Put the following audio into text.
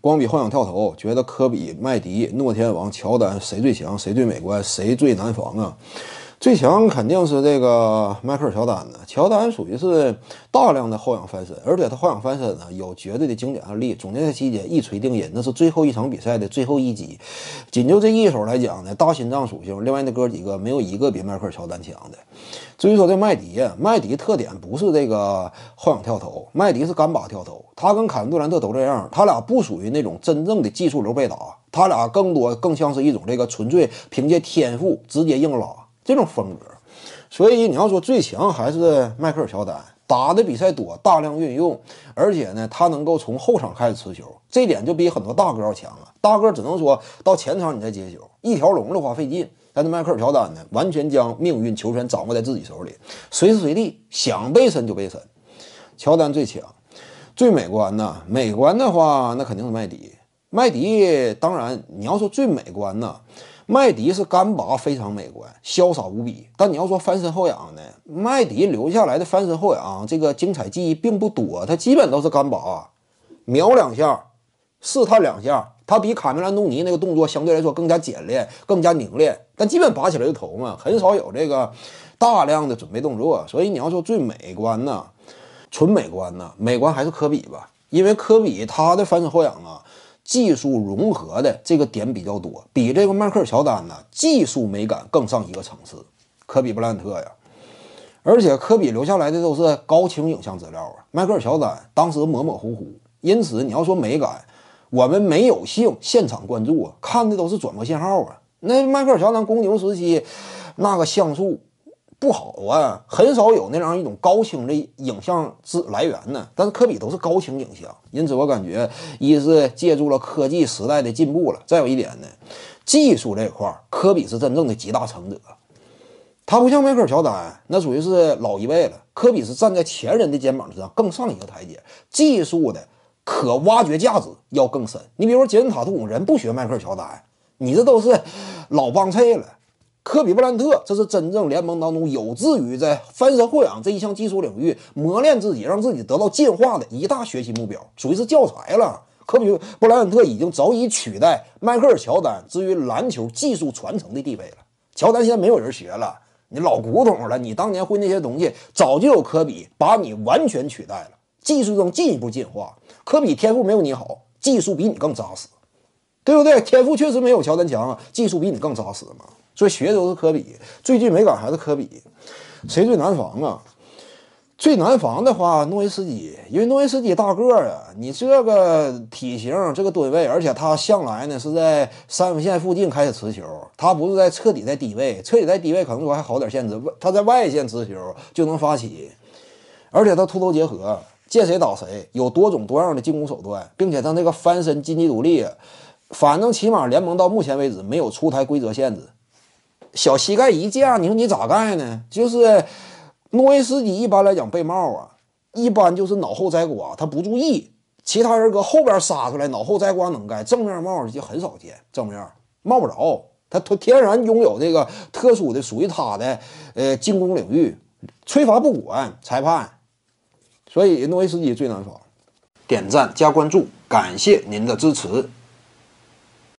光比幻想跳投，觉得科比、麦迪、诺天王、乔丹谁最强？谁最美观？谁最难防啊？最强肯定是这个迈克尔乔丹的，乔丹属于是大量的后仰翻身，而且他后仰翻身呢有绝对的经典案例，总结的细节一锤定音，那是最后一场比赛的最后一击，仅就这一手来讲呢，大心脏属性，另外那哥几个没有一个比迈克尔乔丹强的。至于说这麦迪呀，麦迪特点不是这个后仰跳投，麦迪是干拔跳投，他跟凯文杜兰特都这样，他俩不属于那种真正的技术流被打，他俩更多更像是一种这个纯粹凭借天赋直接硬拉。这种风格，所以你要说最强还是迈克尔乔丹，打的比赛多，大量运用，而且呢，他能够从后场开始持球，这点就比很多大哥要强了。大哥只能说到前场你再接球，一条龙的话费劲。但是迈克尔乔丹呢，完全将命运球权掌握在自己手里，随时随地想背身就背身。乔丹最强，最美观呢？美观的话，那肯定是麦迪。麦迪当然，你要说最美观呢？麦迪是干拔，非常美观，潇洒无比。但你要说翻身后仰呢，麦迪留下来的翻身后仰这个精彩记忆并不多，他基本都是干拔，瞄两下，试探两下。他比卡梅兰东尼那个动作相对来说更加简练，更加凝练。但基本拔起来就投嘛，很少有这个大量的准备动作。所以你要说最美观呢，纯美观呢，美观还是科比吧，因为科比他的翻身后仰啊。技术融合的这个点比较多，比这个迈克尔乔丹呢技术美感更上一个层次。科比布莱特呀，而且科比留下来的都是高清影像资料啊。迈克尔乔丹当时模模糊糊，因此你要说美感，我们没有幸现场关注啊，看的都是转播信号啊。那迈克尔乔丹公牛时期那个像素。不好啊，很少有那样一种高清的影像之来源呢。但是科比都是高清影像，因此我感觉，一是借助了科技时代的进步了，再有一点呢，技术这块科比是真正的集大成者。他不像迈克尔乔丹，那属于是老一辈了。科比是站在前人的肩膀之上，更上一个台阶，技术的可挖掘价值要更深。你比如说杰森塔图姆，人不学迈克尔乔丹，你这都是老帮菜了。科比·布莱特，这是真正联盟当中有志于在翻身护养这一项技术领域磨练自己，让自己得到进化的一大学习目标，属于是教材了。科比·布莱恩特已经早已取代迈克尔·乔丹，至于篮球技术传承的地位了。乔丹现在没有人学了，你老古董了。你当年会那些东西，早就有科比把你完全取代了。技术中进一步进化。科比天赋没有你好，技术比你更扎实，对不对？天赋确实没有乔丹强啊，技术比你更扎实嘛。说学的都是科比，最具美感还是科比，谁最难防啊？最难防的话，诺维斯基，因为诺维斯基大个儿啊，你这个体型，这个吨位，而且他向来呢是在三分线附近开始持球，他不是在彻底在低位，彻底在低位可能说还好点限制，他在外线持球就能发起，而且他突头结合，见谁打谁，有多种多样的进攻手段，并且他那个翻身、金鸡独立，反正起码联盟到目前为止没有出台规则限制。小膝盖一架，你说你咋盖呢？就是诺维斯基一般来讲被帽啊，一般就是脑后摘瓜，他不注意，其他人搁后边杀出来，脑后摘瓜能盖，正面帽就很少见。正面帽不着，他他天然拥有这个特殊的属于他的呃进攻领域，吹罚不管裁判，所以诺维斯基最难防。点赞加关注，感谢您的支持。